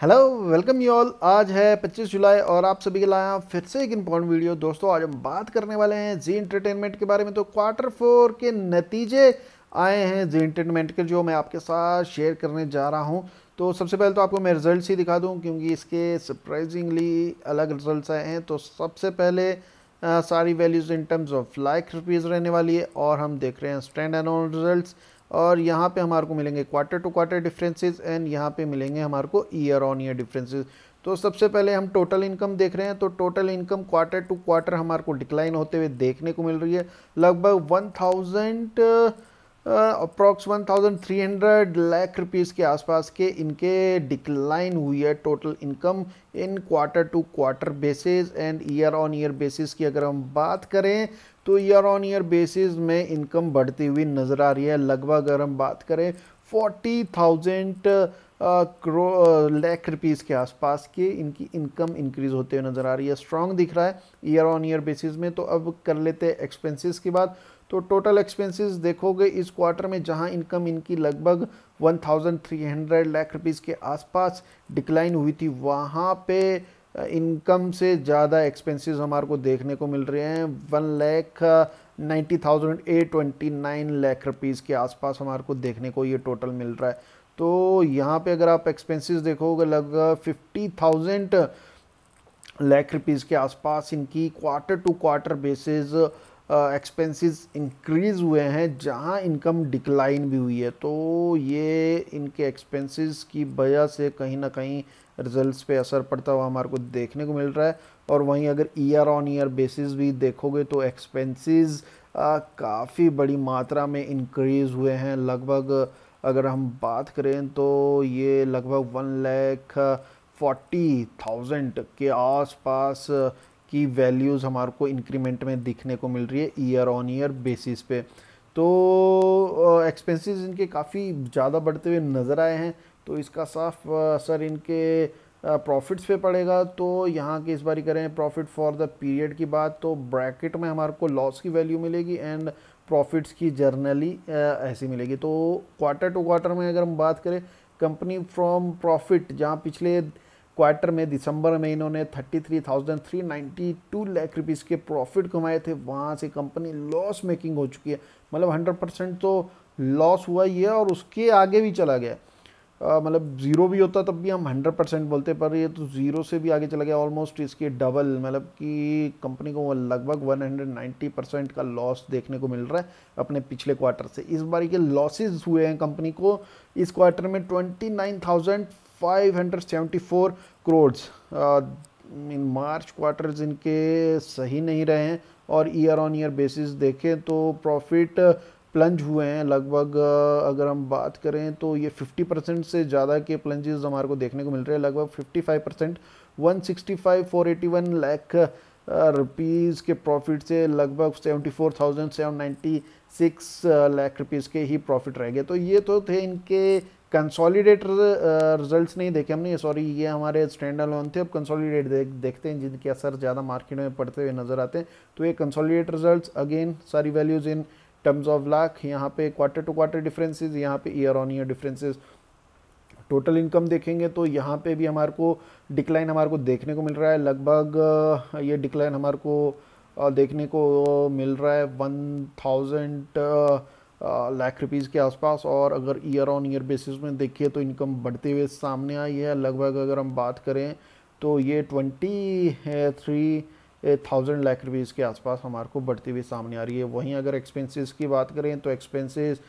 hello welcome you all आज है 25 जुलाई और आप सभी के लाया फिर से एक इम्पोर्टेंट वीडियो दोस्तों आज हम बात करने वाले हैं जी इंटरटेनमेंट के बारे में तो क्वार्टर फोर के नतीजे आए हैं जी इंटरटेनमेंट के जो मैं आपके साथ शेयर करने जा रहा हूं तो सबसे पहले तो आपको मैं रिजल्ट ही दिखा दूँ क्योंकि इसके सरप्राइजिंगली अलग रिजल्ट आए हैं तो सबसे पहले आ, सारी values in terms of like rupees रहने वाली है और हम देख रहे हैं स्टैंड ऑन रिजल्ट और यहाँ पे हमारे को मिलेंगे quarter to quarter differences and यहाँ पे मिलेंगे हमारे को ईयर ऑन ईयर डिफरेंसेस तो सबसे पहले हम टोटल इनकम देख रहे हैं तो total income quarter to quarter हमारे को डिक्लाइन होते हुए देखने को मिल रही है लगभग one thousand approx one thousand three hundred lakh rupees के आसपास के इनके डिक्लाइन हुई है total income in quarter to quarter basis and year on year basis की अगर हम बात करें तो ईयर ऑन ईयर बेसिस में इनकम बढ़ती हुई नज़र आ रही है लगभग अगर हम बात करें फोर्टी थाउजेंड करो लैख रुपीज़ के आसपास के इनकी इनकम इंक्रीज होते हुए नज़र आ रही है स्ट्रॉन्ग दिख रहा है ईयर ऑन ईयर बेसिस में तो अब कर लेते हैं एक्सपेंसिस की बात तो टोटल एक्सपेंसेस देखोगे इस क्वार्टर में जहां इनकम इनकी लगभग 1300 लाख रुपीस के आसपास डिक्लाइन हुई थी वहां पे इनकम से ज़्यादा एक्सपेंसेस हमारे को देखने को मिल रहे हैं one lakh ninety thousand twenty nine lakh rupees के आसपास हमारे को देखने को ये टोटल मिल रहा है तो यहाँ पर अगर आप एक्सपेंसिस देखोगे लगभग फिफ्टी थाउजेंड लाख रुपीज़ के आसपास इनकी quarter to quarter basis expenses increase हुए हैं जहां इनकम डिक्लाइन भी हुई है तो ये इनके एक्सपेंसेस की वजह से कहीं ना कहीं रिजल्ट्स पे असर पड़ता हुआ हमारे को देखने को मिल रहा है और वहीं अगर ईयर ऑन ईयर बेसिस भी देखोगे तो एक्सपेंसेस काफ़ी बड़ी मात्रा में इंक्रीज़ हुए हैं लगभग अगर हम बात करें तो ये लगभग वन लैख फोर्टी थाउजेंड के आसपास की वैल्यूज़ हमारे को इंक्रीमेंट में दिखने को मिल रही है ईयर ऑन ईयर बेसिस पे तो एक्सपेंसेस इनके काफ़ी ज़्यादा बढ़ते हुए नज़र आए हैं तो इसका साफ असर इनके प्रॉफिट्स पे पड़ेगा तो यहाँ के इस बारी करें प्रॉफिट फॉर द पीरियड की बात तो ब्रैकेट में हमारे को लॉस की वैल्यू मिलेगी एंड प्रॉफिट्स की जर्नली ऐसी मिलेगी तो क्वार्टर टू क्वार्टर में अगर हम बात करें कंपनी फ्रॉम प्रॉफिट जहाँ पिछले क्वार्टर में दिसंबर में इन्होंने 33,392 लाख रुपीस के प्रॉफिट कमाए थे वहाँ से कंपनी लॉस मेकिंग हो चुकी है मतलब 100 परसेंट तो लॉस हुआ ही है और उसके आगे भी चला गया मतलब ज़ीरो भी होता तब भी हम हंड्रेड परसेंट बोलते पर ये तो ज़ीरो से भी आगे चला गया ऑलमोस्ट इसके डबल मतलब कि कंपनी को लगभग 190 परसेंट का लॉस देखने को मिल रहा है अपने पिछले क्वार्टर से इस बार के लॉसेज हुए हैं कंपनी को इस क्वार्टर में twenty nine thousand 574 crores in March quarters इनके सही नहीं रहे हैं और ईयर ऑन ईयर बेसिस देखें तो प्रॉफिट प्लंज uh, हुए हैं लगभग uh, अगर हम बात करें तो ये 50 परसेंट से ज़्यादा के प्लंजेस हमारे को देखने को मिल रहे हैं लगभग 55 percent one sixty five four eighty one lakh rupees के प्रॉफिट से लगभग seventy four thousand seven ninety six lakh rupees के ही प्रॉफिट रह गए तो ये तो थे इनके कंसोलिडेट रिजल्ट्स uh, नहीं देखे हमने सॉरी ये हमारे स्टैंड अलोन थे अब कंसोलिडेट देख देखते हैं जिनके असर ज़्यादा मार्केट में पड़ते हुए नज़र आते हैं तो ये कंसोलिडेट रिजल्ट्स अगेन सारी values in terms of lakh यहाँ पे क्वार्टर टू क्वार्टर डिफरेंसेस यहाँ पे year on year differences total income देखेंगे तो यहाँ पे भी हमारे को डिक्लाइन हमारे को देखने को मिल रहा है लगभग uh, ये डिक्लाइन हमारे को uh, देखने को मिल रहा है वन थाउजेंड लाख रुपीस के आसपास और अगर ईयर ऑन ईयर बेसिस में देखिए तो इनकम बढ़ते हुए सामने आई है लगभग अगर हम बात करें तो ये twenty three thousand lakh rupees के आसपास हमारे को बढ़ती हुई सामने आ रही है वहीं अगर एक्सपेंसेस की बात करें तो एक्सपेंसेस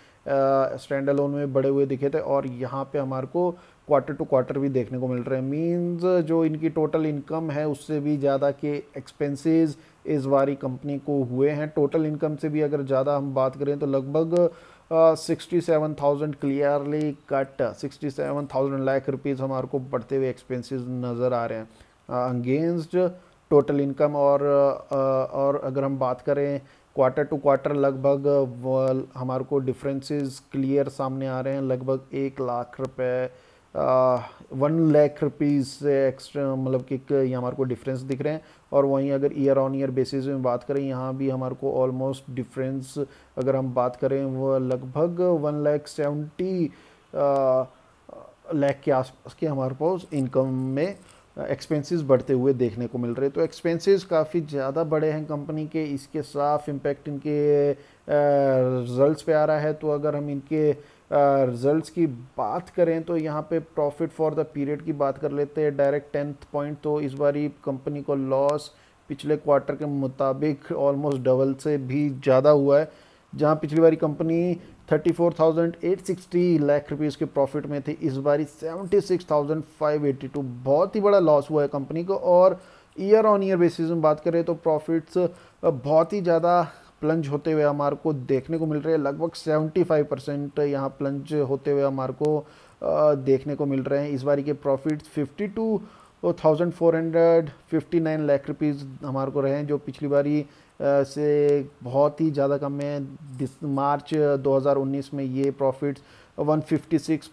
स्टैंड अलोन में बढ़े हुए दिखे थे और यहाँ पे हमारे को क्वार्टर टू क्वार्टर भी देखने को मिल रहे हैं मीन्स जो इनकी टोटल इनकम है उससे भी ज़्यादा के एक्सपेंसेस इस बारी कंपनी को हुए हैं टोटल इनकम से भी अगर ज़्यादा हम बात करें तो लगभग sixty seven thousand clearly cut sixty seven thousand lakh rupees हमारे को बढ़ते हुए एक्सपेंसेस नज़र आ रहे हैं अगेंस्ट टोटल इनकम और uh, और अगर हम बात करें क्वार्टर टू क्वार्टर लगभग हमारे को डिफरेंसेस क्लियर सामने आ रहे हैं लगभग एक लाख रुपए वन लैख रुपीज़ से एक्स्ट्रा मतलब कि ये हमारे को डिफरेंस दिख रहे हैं और वहीं अगर ईयर ऑन ईयर बेसिस में बात करें यहाँ भी हमारे को ऑलमोस्ट डिफरेंस अगर हम बात करें वो लगभग वन लैख सेवेंटी लैख के आसपास के हमारे पास इनकम में एक्सपेंसेस बढ़ते हुए देखने को मिल रहे तो एक्सपेंसेस काफ़ी ज़्यादा बढ़े हैं कंपनी के इसके साफ इम्पैक्ट इनके रिजल्ट्स पे आ रहा है तो अगर हम इनके रिजल्ट्स की बात करें तो यहाँ पे प्रॉफिट फॉर द पीरियड की बात कर लेते हैं डायरेक्ट टेंथ पॉइंट तो इस बारी कंपनी को लॉस पिछले क्वार्टर के मुताबिक ऑलमोस्ट डबल से भी ज़्यादा हुआ है जहाँ पिछली बारी कंपनी 34,860 लाख रुपीस के प्रॉफिट में थे इस बारी 76,582 बहुत ही बड़ा लॉस हुआ है कंपनी को और ईयर ऑन ईयर बेसिस में बात करें तो प्रॉफिट्स बहुत ही ज़्यादा प्लंज होते हुए हमारे को देखने को मिल रहे हैं लगभग 75 परसेंट यहाँ प्लंज होते हुए हमारे को देखने को मिल रहे हैं इस बारी के प्रॉफिट 52,459 लाख रुपीज़ हमारे को रहे हैं जो पिछली बारी से बहुत ही ज़्यादा कम है दिस मार्च 2019 में ये profits 156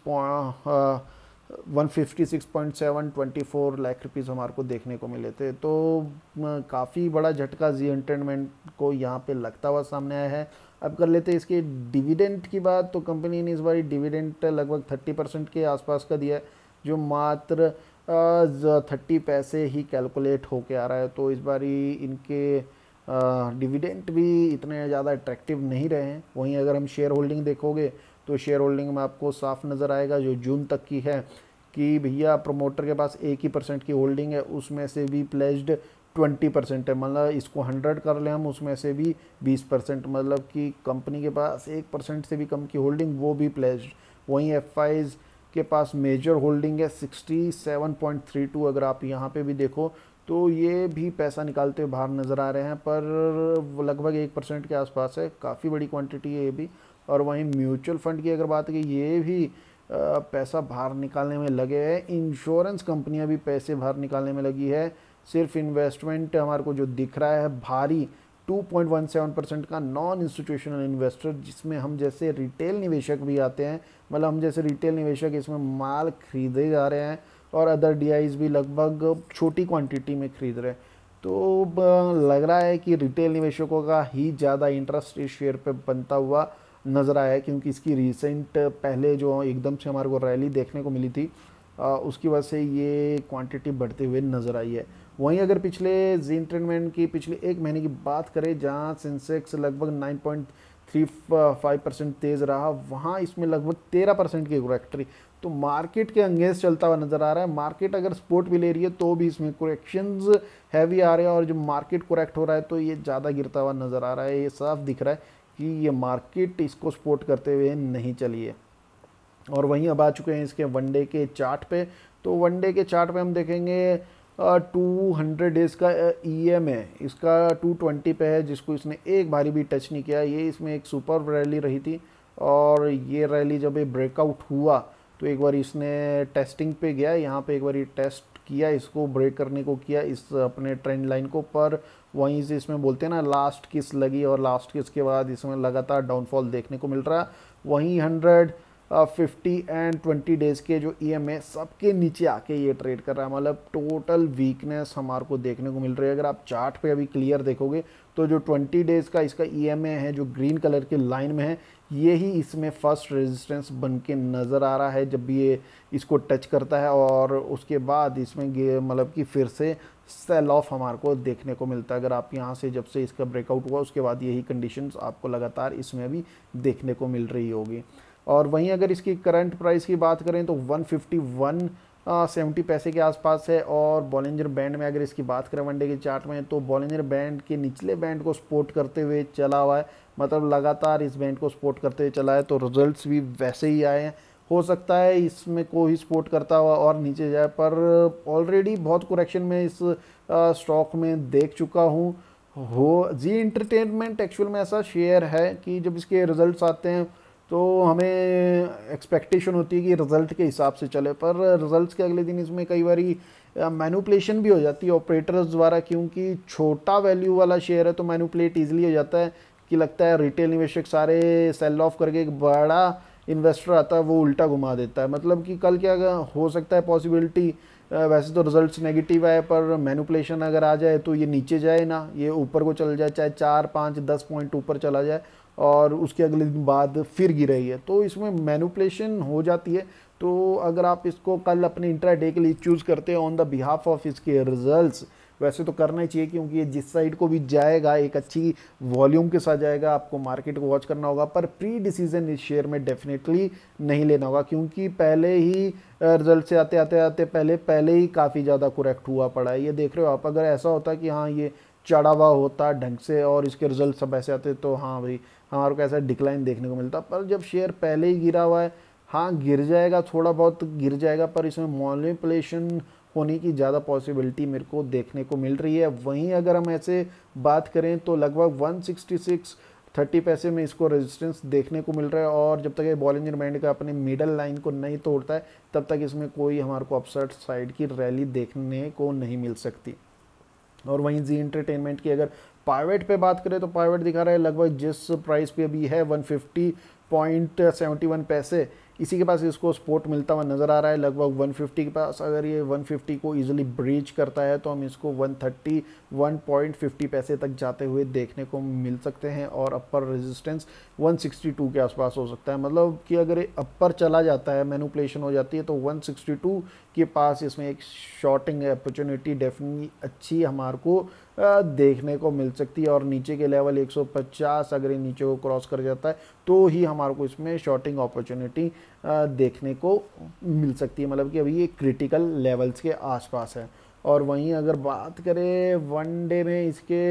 one fifty six point seven twenty four lakh rupees हमारे को देखने को मिले थे तो काफ़ी बड़ा झटका जी एंटरटेनमेंट को यहाँ पे लगता हुआ सामने आया है अब कर लेते हैं इसके डिविडेंट की बात तो कंपनी ने इस बार डिविडेंट लगभग थर्टी परसेंट के आसपास का दिया है जो मात्र थर्टी पैसे ही कैलकुलेट होके आ रहा है तो इस बारी इनके डिविडेंट भी इतने ज़्यादा अट्रैक्टिव नहीं रहे हैं वहीं अगर हम शेयर होल्डिंग देखोगे तो शेयर होल्डिंग में आपको साफ नज़र आएगा जो जून तक की है कि भैया प्रमोटर के पास एक ही परसेंट की होल्डिंग है उसमें से भी प्लेज्ड ट्वेंटी परसेंट है मतलब इसको हंड्रेड कर लें हम उसमें से भी बीस परसेंट मतलब कि कंपनी के पास एक परसेंट से भी कम की होल्डिंग वो भी प्लेज्ड वहीं एफ के पास मेजर होल्डिंग है sixty seven point three two अगर आप यहाँ पे भी देखो तो ये भी पैसा निकालते हुए बाहर नज़र आ रहे हैं पर लगभग एक परसेंट के आसपास है काफ़ी बड़ी क्वांटिटी है ये भी और वहीं म्यूचुअल फंड की अगर बात की ये भी पैसा बाहर निकालने में लगे हैं इंश्योरेंस कंपनियां भी पैसे बाहर निकालने में लगी है सिर्फ इन्वेस्टमेंट हमारे को जो दिख रहा है भारी 2.17 परसेंट का नॉन इंस्टीट्यूशनल इन्वेस्टर जिसमें हम जैसे रिटेल निवेशक भी आते हैं मतलब हम जैसे रिटेल निवेशक इसमें माल खरीदे जा रहे हैं और अदर डी भी लगभग छोटी क्वांटिटी में खरीद रहे हैं तो लग रहा है कि रिटेल निवेशकों का ही ज़्यादा इंटरेस्ट इस शेयर पे बनता हुआ नज़र आया क्योंकि इसकी रिसेंट पहले जो एकदम से हमारे को रैली देखने को मिली थी आ, उसकी वजह से ये क्वांटिटी बढ़ते हुए नज़र आई है वहीं अगर पिछले जीन ट्रेंडमेंट की पिछले एक महीने की बात करें जहां सेंसेक्स लगभग nine point three five percent तेज़ रहा वहाँ इसमें लगभग तेरह परसेंट की करेक्ट्री तो मार्केट के अंगेज चलता हुआ नज़र आ रहा है मार्केट अगर सपोर्ट भी ले रही है तो भी इसमें करेक्शंस हैवी आ रहे हैं और जब मार्केट करेक्ट हो रहा है तो ये ज़्यादा गिरता हुआ नज़र आ रहा है ये साफ दिख रहा है कि ये मार्केट इसको सपोर्ट करते हुए नहीं चलिए और वहीं अब आ चुके हैं इसके वनडे के चार्ट पे तो वनडे के चार्ट पे हम देखेंगे टू हंड्रेड डेज का ई एम e है इसका टू ट्वेंटी पे है जिसको इसने एक बारी भी टच नहीं किया ये इसमें एक सुपर रैली रही थी और ये रैली जब ये ब्रेकआउट हुआ तो एक बार इसने टेस्टिंग पे गया यहाँ पे एक बार टेस्ट किया इसको ब्रेक करने को किया इस अपने ट्रेंड लाइन को पर वहीं से इसमें बोलते हैं ना लास्ट किस लगी और लास्ट किस के बाद इसमें लगातार डाउनफॉल देखने को मिल रहा वहीं hundred fifty and twenty days के जो ई एम ए सबके नीचे आके ये ट्रेड कर रहा है मतलब टोटल वीकनेस हमारे को देखने को मिल रही है अगर आप चार्ट पे अभी क्लियर देखोगे तो जो 20 डेज़ का इसका ई एम ए है जो ग्रीन कलर के लाइन में है ये ही इसमें फर्स्ट रेजिस्टेंस बन के नज़र आ रहा है जब भी ये इसको टच करता है और उसके बाद इसमें मतलब कि फिर से सेल ऑफ हमारे को देखने को मिलता है अगर आप यहाँ से जब से इसका ब्रेकआउट हुआ उसके बाद यही कंडीशन आपको लगातार इसमें भी देखने को मिल रही होगी और वहीं अगर इसकी करंट प्राइस की बात करें तो 151 सेवेंटी पैसे के आसपास है और बॉलेंजर बैंड में अगर इसकी बात करें वनडे के चार्ट में तो बॉलेंजर बैंड के निचले बैंड को सपोर्ट करते हुए चला हुआ है मतलब लगातार इस बैंड को सपोर्ट करते हुए चला है तो रिजल्ट्स भी वैसे ही आए हैं हो सकता है इसमें को ही सपोर्ट करता हुआ और नीचे जाए पर ऑलरेडी बहुत कुरेक्शन में इस स्टॉक में देख चुका हूँ हो जी इंटरटेनमेंट एक्चुअल में ऐसा शेयर है कि जब इसके रिजल्ट्स आते हैं तो हमें एक्सपेक्टेशन होती है कि रिज़ल्ट के हिसाब से चले पर रिज़ल्ट के अगले दिन इसमें कई बार मैनुपलेशन भी हो जाती है ऑपरेटर्स द्वारा क्योंकि छोटा वैल्यू वाला शेयर है तो मैनुपलेट ईजिली हो जाता है कि लगता है रिटेल निवेशक सारे सेल ऑफ करके एक बड़ा इन्वेस्टर आता है वो उल्टा घुमा देता है मतलब कि कल क्या हो सकता है पॉसिबिलिटी वैसे तो रिजल्ट्स नेगेटिव आए पर मैनुपलेशन अगर आ जाए तो ये नीचे जाए ना ये ऊपर को चल जाए चाहे चार पाँच दस पॉइंट ऊपर चला जाए और उसके अगले दिन बाद फिर रही है तो इसमें मैनुपलेशन हो जाती है तो अगर आप इसको कल अपने डे के लिए चूज़ करते हैं ऑन द बिहाफ ऑफ इसके रिजल्ट्स वैसे तो करना ही चाहिए क्योंकि ये जिस साइड को भी जाएगा एक अच्छी वॉल्यूम के साथ जाएगा आपको मार्केट को वॉच करना होगा पर प्री डिसीजन इस शेयर में डेफिनेटली नहीं लेना होगा क्योंकि पहले ही रिजल्ट से आते आते आते पहले पहले ही काफ़ी ज़्यादा करेक्ट हुआ पड़ा है ये देख रहे हो आप अगर ऐसा होता कि हाँ ये चढ़ा हुआ होता ढंग से और इसके रिजल्ट सब ऐसे आते तो हाँ भाई हमारे को ऐसा डिक्लाइन देखने को मिलता पर जब शेयर पहले ही गिरा हुआ है हाँ गिर जाएगा थोड़ा बहुत गिर जाएगा पर इसमें मॉलिपलेशन होने की ज़्यादा पॉसिबिलिटी मेरे को देखने को मिल रही है वहीं अगर हम ऐसे बात करें तो लगभग 166 30 पैसे में इसको रेजिस्टेंस देखने को मिल रहा है और जब तक ये बॉल इंजन बैंड का अपने मिडल लाइन को नहीं तोड़ता है तब तक इसमें कोई हमारे को अपसेट साइड की रैली देखने को नहीं मिल सकती और वहीं जी इंटरटेनमेंट की अगर पाइवेट पे बात करें तो पाइवेट दिखा रहा है लगभग जिस प्राइस पे अभी है 150.71 पॉइंट सेवेंटी वन पैसे इसी के पास इसको सपोर्ट मिलता हुआ नज़र आ रहा है लगभग 150 के पास अगर ये 150 को इजीली ब्रीच करता है तो हम इसको 131.50 पैसे तक जाते हुए देखने को मिल सकते हैं और अपर रेजिस्टेंस 162 के आसपास हो सकता है मतलब कि अगर ये अपर चला जाता है मैनुपलेशन हो जाती है तो 162 के पास इसमें एक शॉटिंग अपॉर्चुनिटी डेफिनेटली अच्छी हमारे को देखने को मिल सकती है और नीचे के लेवल 150 अगर ये नीचे को क्रॉस कर जाता है तो ही हमारे को इसमें शॉटिंग अपॉर्चुनिटी देखने को मिल सकती है मतलब कि अभी ये क्रिटिकल लेवल्स के आसपास है और वहीं अगर बात करें वन डे में इसके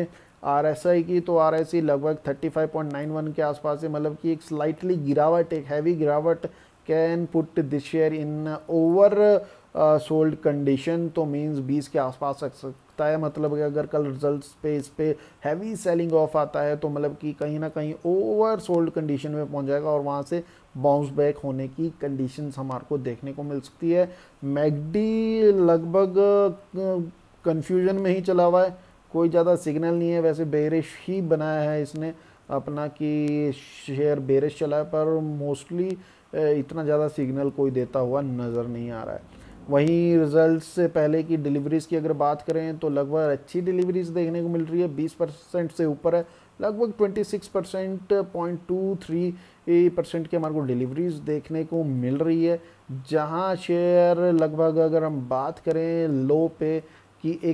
आर की तो आर लगभग 35.91 के आसपास है मतलब कि एक स्लाइटली गिरावट एक हैवी गिरावट can put this share in over sold condition तो मीन्स बीस के आसपास रख सकता है मतलब कि अगर कल रिजल्ट्स पे इस पर हैवी सेलिंग ऑफ आता है तो मतलब कि कहीं ना कहीं ओवर सोल्ड कंडीशन में पहुंच जाएगा और वहाँ से बाउंस बैक होने की कंडीशन हमारे को देखने को मिल सकती है मैगडी लगभग कन्फ्यूजन में ही चला हुआ है कोई ज़्यादा सिग्नल नहीं है वैसे बेरिश ही बनाया है इसने अपना कि शेयर बेरिश चला है पर मोस्टली इतना ज़्यादा सिग्नल कोई देता हुआ नज़र नहीं आ रहा है वहीं रिजल्ट्स से पहले की डिलीवरीज़ की अगर बात करें तो लगभग अच्छी डिलीवरीज़ देखने को मिल रही है 20 परसेंट से ऊपर है लगभग 26 percent point two three percent की हमारे को डिलीवरीज़ देखने को मिल रही है जहां शेयर लगभग अगर हम बात करें लो पे कि एक